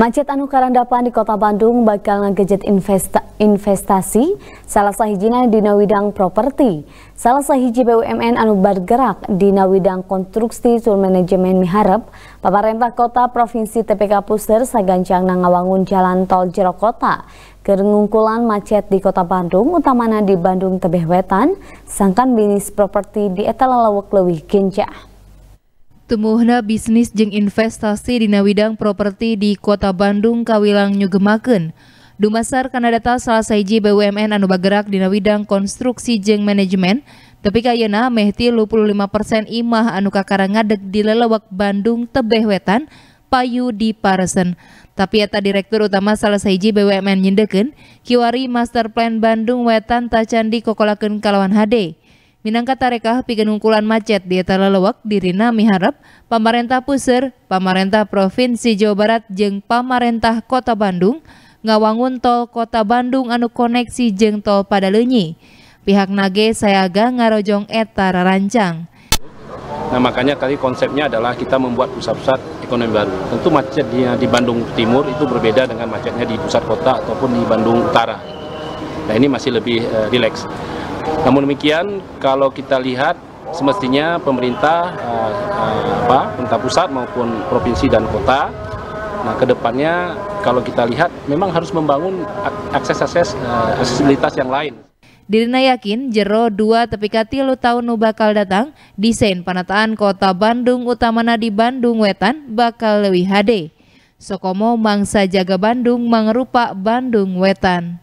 Macet Anu Karandapan di Kota Bandung bakal ngegejet investa investasi salah sahijina dina widang properti. Salah sahiji BUMN anu bergerak dina widang konstruksi sur manajemen miharep, pemerintah kota provinsi TPK Puster sagancang nangawangun jalan tol jero kota. Kerengungkulan macet di Kota Bandung, utamana di Bandung Tebeh Wetan, sangkan bisnis properti di Etalalawak Leuwih Kencah. Tumuhna bisnis jeng investasi dina widang properti di Kota Bandung kawilang nyugemaken. Dumasar kana data salah saiji BUMN anu bagerak dina widang konstruksi jeng manajemen, tapi kayeuna meh persen imah anu kakarang ngadeg di lelewak Bandung tebeh wetan payu di Paresen. Tapi eta direktur utama salah saiji BUMN nyindeken, kiwari master plan Bandung wetan tacandi kokolaken kalawan HD. Minangka tarekah pigenungkulan macet di etala lewak dirina miharap pemerintah pusir, pemerintah provinsi Jawa Barat jeng pemerintah kota Bandung ngawangun tol kota Bandung anu koneksi jeng tol pada lenyi. Pihak nage sayaga ngarojong etara rancang. Nah makanya tadi konsepnya adalah kita membuat pusat-pusat ekonomi baru. Tentu macet di, di Bandung Timur itu berbeda dengan macetnya di pusat kota ataupun di Bandung Utara. Nah ini masih lebih uh, rileks. Namun demikian, kalau kita lihat semestinya pemerintah eh, eh, apa, pemerintah pusat maupun provinsi dan kota, nah kedepannya kalau kita lihat memang harus membangun akses-akses eh, aksesibilitas yang lain. Dirina yakin jero dua tapi katilu tahun nu bakal datang, desain penataan kota Bandung utamana di Bandung Wetan bakal lebih HD. Sokomo mangsa jaga Bandung mengerupa Bandung Wetan.